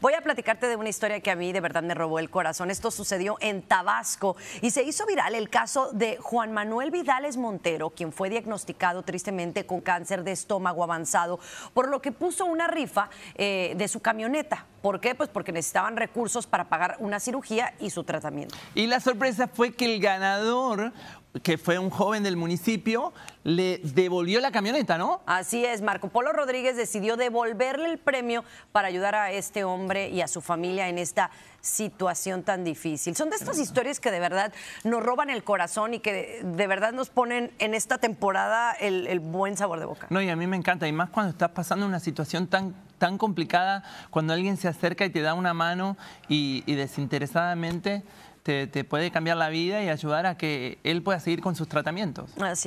Voy a platicarte de una historia que a mí de verdad me robó el corazón. Esto sucedió en Tabasco y se hizo viral el caso de Juan Manuel Vidales Montero, quien fue diagnosticado tristemente con cáncer de estómago avanzado, por lo que puso una rifa eh, de su camioneta. ¿Por qué? Pues porque necesitaban recursos para pagar una cirugía y su tratamiento. Y la sorpresa fue que el ganador que fue un joven del municipio, le devolvió la camioneta, ¿no? Así es, Marco Polo Rodríguez decidió devolverle el premio para ayudar a este hombre y a su familia en esta situación tan difícil. Son de estas historias que de verdad nos roban el corazón y que de verdad nos ponen en esta temporada el, buen sabor de boca. No, y a mí me encanta, y más cuando estás pasando una situación tan, tan complicada, cuando alguien se acerca y te da una mano y desinteresadamente te, puede cambiar la vida y ayudar a que él pueda seguir con sus tratamientos. Así es.